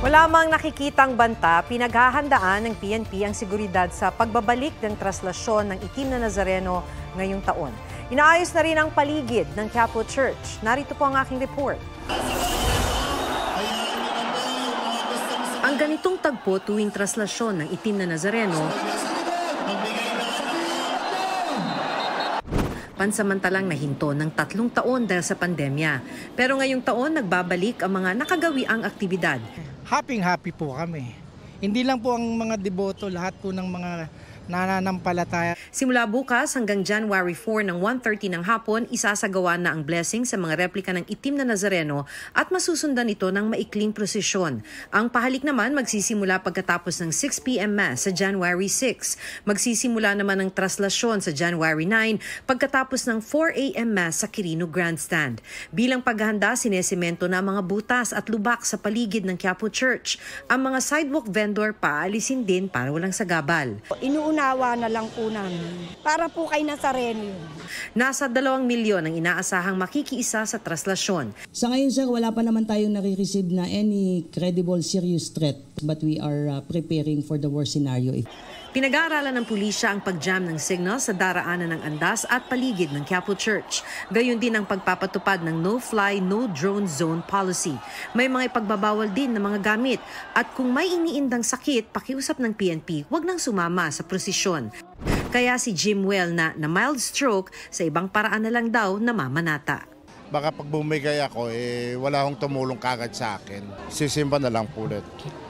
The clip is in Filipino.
Wala mang nakikitang banta, pinaghahandaan ng PNP ang seguridad sa pagbabalik ng traslasyon ng itim na Nazareno ngayong taon. Inaayos na rin ang paligid ng Capo Church. Narito po ang aking report. Ang ganitong tagpo tuwing traslasyon ng itim na Nazareno, pansamantalang nahinto ng tatlong taon dahil sa pandemya. Pero ngayong taon, nagbabalik ang mga nakagawiang aktibidad happy happy po kami. Hindi lang po ang mga deboto, lahat po ng mga nananampalataya. Simula bukas hanggang January 4 ng 1.30 ng hapon, isasagawa na ang blessing sa mga replika ng itim na Nazareno at masusundan ito ng maikling prosesyon. Ang pahalik naman magsisimula pagkatapos ng 6pm Mass sa January 6. Magsisimula naman ang traslasyon sa January 9 pagkatapos ng 4am Mass sa Quirino Grandstand. Bilang paghahanda, sinesemento na mga butas at lubak sa paligid ng Quiapo Church. Ang mga sidewalk vendor paalisin din para walang sagabal. Inuuna Ginawa na lang po namin. Para po kay Nazareno Nasa 2 milyon ang inaasahang makikiisa sa traslasyon. Sa ngayon sir, wala pa naman tayong nare na any credible serious threat but we are uh, preparing for the worst scenario. Pinag-aaralan ng pulisya ang pagjam ng signal sa daraanan ng Andas at paligid ng Quiapo Church. Gayon din ang pagpapatupad ng no-fly, no-drone zone policy. May mga ipagbabawal din ng mga gamit at kung may iniindang sakit, pakiusap ng PNP, wag nang sumama sa prosesyon. Kaya si Jim Well na, na mild stroke, sa ibang paraan na lang daw namamanata baka pag bumigay ako, eh, wala akong tumulong kagad sa akin. Sisimba na lang po ulit.